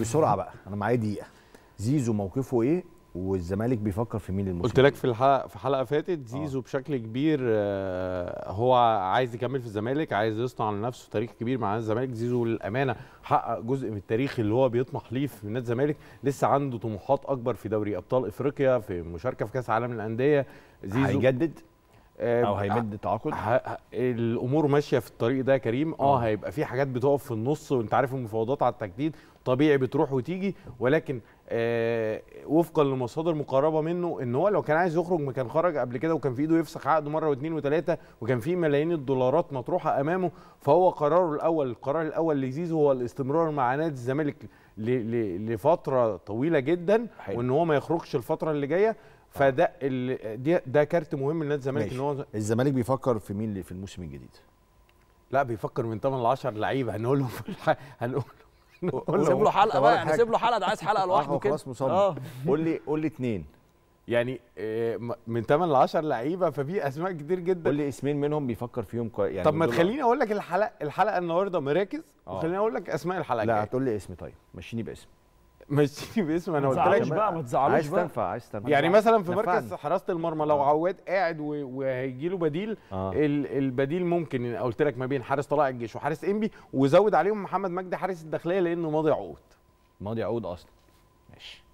بسرعه بقى انا معايا دقيقه زيزو موقفه ايه والزمالك بيفكر في مين الموسم قلت لك في الحلقه في حلقه فاتت آه. زيزو آه. بشكل كبير آه، هو عايز يكمل في الزمالك عايز يصنع لنفسه تاريخ كبير مع الزمالك زيزو للامانه حقق جزء من التاريخ اللي هو بيطمح ليه في نادي الزمالك لسه عنده طموحات اكبر في دوري ابطال افريقيا في مشاركه في كاس عالم الانديه زيزو هيجدد آه، او هيمد تعاقد الامور ماشيه في الطريق ده يا كريم آه،, اه هيبقى في حاجات بتقف في النص وانت عارف المفاوضات على التجديد طبيعي بتروح وتيجي ولكن آه، وفقا لمصادر مقربه منه ان هو لو كان عايز يخرج ما كان خرج قبل كده وكان في ايده يفسخ عقده مره واثنين وثلاثه وكان في ملايين الدولارات مطروحه امامه فهو قراره الاول القرار الاول لزيزو هو الاستمرار مع نادي الزمالك لفتره طويله جدا حلو. وان هو ما يخرجش الفتره اللي جايه فده آه. ده كارت مهم لنادي الزمالك ان هو الزمالك بيفكر في مين في الموسم الجديد؟ لا بيفكر من 8 ل 10 لعيبه هنقول هنقولهم هنقول نسيب له حلقه بقى نسيب له حلقه ده عايز حلقه لوحده آه، كده خلاص مصمم آه. قول لي قول لي اثنين يعني آه، من 8 ل 10 لعيبه ففي اسماء كتير جدا قول لي اسمين منهم بيفكر فيهم كويس يعني طب ما تخليني اقول لك الحلقه الحلقه النهارده مراكز وخليني اقول لك اسماء الحلقه لا هتقول لي اسم طيب مشيني باسم مشيني باسمه انا قلت لك بقى ما تزعلوش عايز تنفع عايز تنفع يعني مثلا في مركز حراسه المرمى لو آه. عواد قاعد وهيجي له بديل آه. البديل ممكن قلت لك ما بين حارس طلائع الجيش وحارس انبي وزود عليهم محمد مجدي حارس الداخليه لانه ماضي عقود ماضي عقود اصلا ماشي